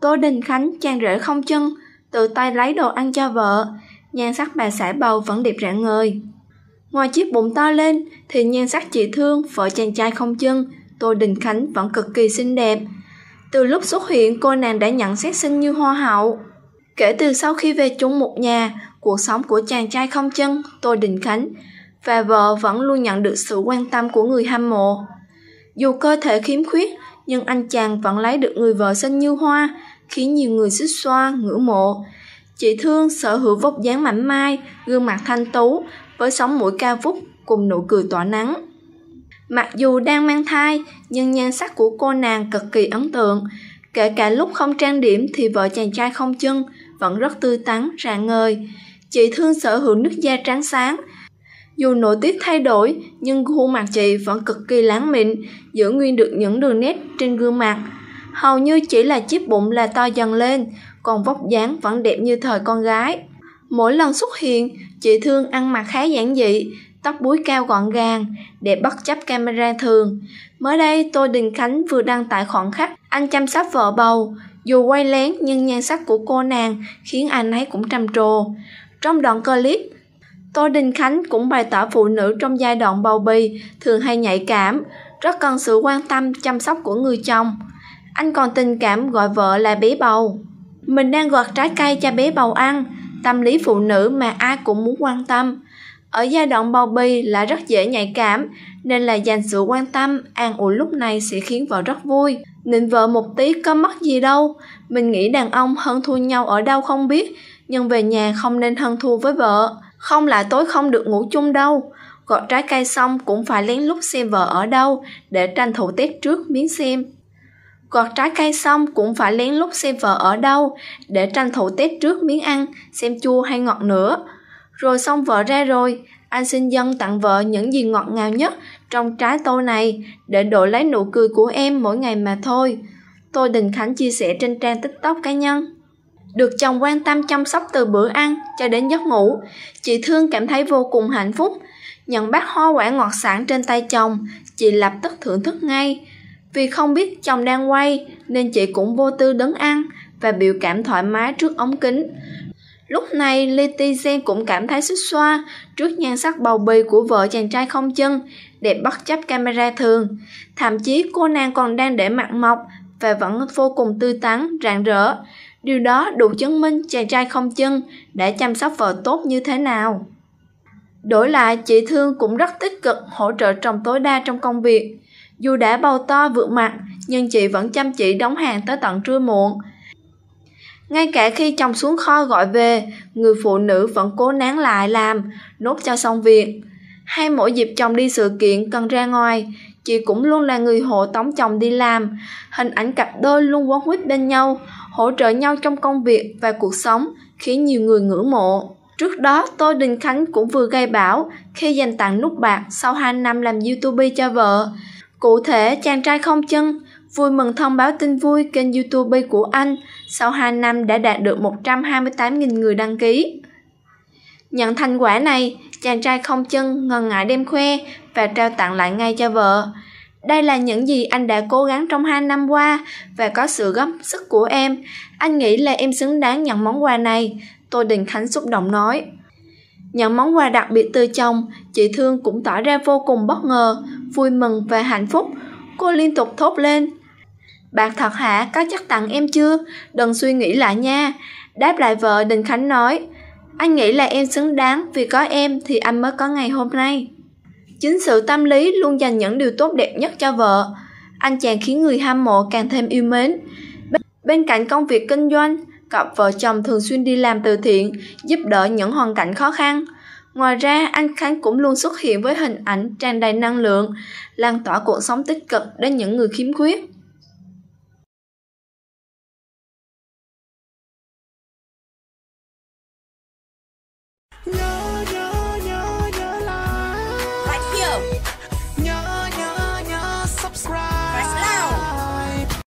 Tô Đình Khánh chàng rể không chân, tự tay lấy đồ ăn cho vợ, nhan sắc bà sải bầu vẫn đẹp rạng người. Ngoài chiếc bụng to lên thì nhan sắc chị thương vợ chàng trai không chân, Tô Đình Khánh vẫn cực kỳ xinh đẹp. Từ lúc xuất hiện cô nàng đã nhận xét xinh như hoa hậu. Kể từ sau khi về chung một nhà, cuộc sống của chàng trai không chân Tô Đình Khánh và vợ vẫn luôn nhận được sự quan tâm của người hâm mộ. Dù cơ thể khiếm khuyết, nhưng anh chàng vẫn lấy được người vợ xinh như hoa, khiến nhiều người xích xoa, ngưỡng mộ. Chị Thương sở hữu vóc dáng mảnh mai, gương mặt thanh tú, với sóng mũi cao vút cùng nụ cười tỏa nắng. Mặc dù đang mang thai, nhưng nhan sắc của cô nàng cực kỳ ấn tượng. Kể cả lúc không trang điểm thì vợ chàng trai không chân, vẫn rất tươi tắn, rạng ngời. Chị Thương sở hữu nước da trắng sáng, dù nội tiết thay đổi, nhưng khuôn mặt chị vẫn cực kỳ láng mịn, giữ nguyên được những đường nét trên gương mặt. Hầu như chỉ là chiếc bụng là to dần lên, còn vóc dáng vẫn đẹp như thời con gái. Mỗi lần xuất hiện, chị Thương ăn mặc khá giản dị, tóc búi cao gọn gàng, đẹp bất chấp camera thường. Mới đây, tôi Đình Khánh vừa đăng tải khoảnh khắc anh chăm sóc vợ bầu. Dù quay lén nhưng nhan sắc của cô nàng khiến anh ấy cũng trầm trồ. Trong đoạn clip, Tô Đình Khánh cũng bày tỏ phụ nữ trong giai đoạn bầu bì thường hay nhạy cảm, rất cần sự quan tâm chăm sóc của người chồng. Anh còn tình cảm gọi vợ là bé bầu. Mình đang gọt trái cây cho bé bầu ăn, tâm lý phụ nữ mà ai cũng muốn quan tâm. Ở giai đoạn bầu bì là rất dễ nhạy cảm, nên là dành sự quan tâm, an ủi lúc này sẽ khiến vợ rất vui. Nịnh vợ một tí có mất gì đâu, mình nghĩ đàn ông hơn thua nhau ở đâu không biết, nhưng về nhà không nên hơn thua với vợ không là tối không được ngủ chung đâu gọt trái cây xong cũng phải lén lút xem vợ ở đâu để tranh thủ tết trước miếng xem gọt trái cây xong cũng phải lén lút xem vợ ở đâu để tranh thủ tết trước miếng ăn xem chua hay ngọt nữa rồi xong vợ ra rồi anh xin dân tặng vợ những gì ngọt ngào nhất trong trái tô này để đổi lấy nụ cười của em mỗi ngày mà thôi tôi đình khánh chia sẻ trên trang tiktok cá nhân được chồng quan tâm chăm sóc từ bữa ăn cho đến giấc ngủ chị thương cảm thấy vô cùng hạnh phúc nhận bát hoa quả ngọt sẵn trên tay chồng chị lập tức thưởng thức ngay vì không biết chồng đang quay nên chị cũng vô tư đứng ăn và biểu cảm thoải mái trước ống kính lúc này litizen cũng cảm thấy xích xoa trước nhan sắc bầu bì của vợ chàng trai không chân đẹp bất chấp camera thường thậm chí cô nàng còn đang để mặt mọc và vẫn vô cùng tươi tắn rạng rỡ Điều đó đủ chứng minh chàng trai không chân đã chăm sóc vợ tốt như thế nào. Đổi lại, chị Thương cũng rất tích cực hỗ trợ chồng tối đa trong công việc. Dù đã bầu to vượt mặt, nhưng chị vẫn chăm chỉ đóng hàng tới tận trưa muộn. Ngay cả khi chồng xuống kho gọi về, người phụ nữ vẫn cố nán lại làm, nốt cho xong việc. Hay mỗi dịp chồng đi sự kiện cần ra ngoài, Chị cũng luôn là người hộ tống chồng đi làm. Hình ảnh cặp đôi luôn quấn quýt bên nhau, hỗ trợ nhau trong công việc và cuộc sống, khiến nhiều người ngưỡng mộ. Trước đó, Tô Đình Khánh cũng vừa gây bão khi dành tặng nút bạc sau 2 năm làm YouTube cho vợ. Cụ thể, chàng trai không chân vui mừng thông báo tin vui kênh YouTube của anh sau 2 năm đã đạt được 128.000 người đăng ký. Nhận thành quả này, chàng trai không chân ngần ngại đem khoe và trao tặng lại ngay cho vợ. Đây là những gì anh đã cố gắng trong hai năm qua và có sự góp sức của em. Anh nghĩ là em xứng đáng nhận món quà này. Tôi Đình Khánh xúc động nói. Nhận món quà đặc biệt từ chồng, chị Thương cũng tỏ ra vô cùng bất ngờ, vui mừng và hạnh phúc. Cô liên tục thốt lên. bạn thật hả, có chắc tặng em chưa? Đừng suy nghĩ lại nha. Đáp lại vợ Đình Khánh nói. Anh nghĩ là em xứng đáng vì có em thì anh mới có ngày hôm nay. Chính sự tâm lý luôn dành những điều tốt đẹp nhất cho vợ. Anh chàng khiến người hâm mộ càng thêm yêu mến. Bên cạnh công việc kinh doanh, cặp vợ chồng thường xuyên đi làm từ thiện, giúp đỡ những hoàn cảnh khó khăn. Ngoài ra, anh Khánh cũng luôn xuất hiện với hình ảnh tràn đầy năng lượng, lan tỏa cuộc sống tích cực đến những người khiếm khuyết.